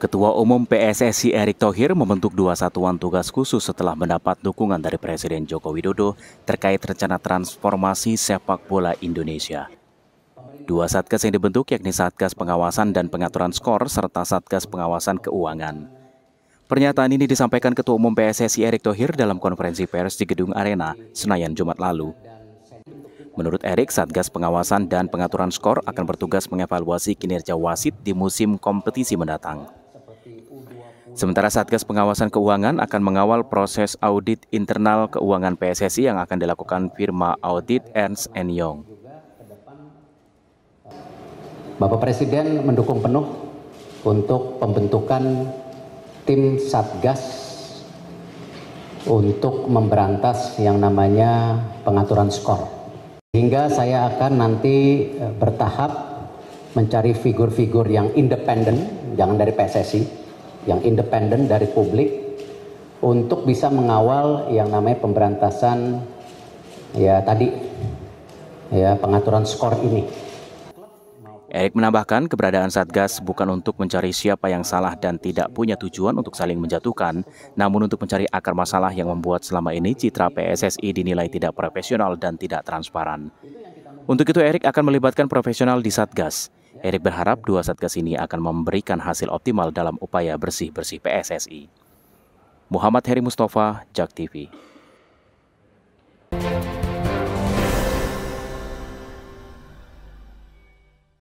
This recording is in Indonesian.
Ketua Umum PSSI Erick Thohir membentuk dua satuan tugas khusus setelah mendapat dukungan dari Presiden Joko Widodo terkait rencana transformasi sepak bola Indonesia. Dua satgas yang dibentuk yakni Satgas Pengawasan dan Pengaturan Skor serta Satgas Pengawasan Keuangan. Pernyataan ini disampaikan Ketua Umum PSSI Erick Thohir dalam konferensi pers di Gedung Arena, Senayan Jumat lalu. Menurut Erick, Satgas Pengawasan dan Pengaturan Skor akan bertugas mengevaluasi kinerja wasit di musim kompetisi mendatang. Sementara Satgas Pengawasan Keuangan akan mengawal proses audit internal keuangan PSSI yang akan dilakukan firma audit Ernst Young. Bapak Presiden mendukung penuh untuk pembentukan tim Satgas untuk memberantas yang namanya pengaturan skor. Hingga saya akan nanti eh, bertahap mencari figur-figur yang independen, jangan dari PSSI, yang independen dari publik untuk bisa mengawal yang namanya pemberantasan ya tadi ya pengaturan skor ini. Erik menambahkan keberadaan Satgas bukan untuk mencari siapa yang salah dan tidak punya tujuan untuk saling menjatuhkan, namun untuk mencari akar masalah yang membuat selama ini citra PSSI dinilai tidak profesional dan tidak transparan. Untuk itu Erik akan melibatkan profesional di Satgas. Erik berharap dua satgas ini akan memberikan hasil optimal dalam upaya bersih-bersih PSSI. Muhammad Heri Mustafa, JAK TV.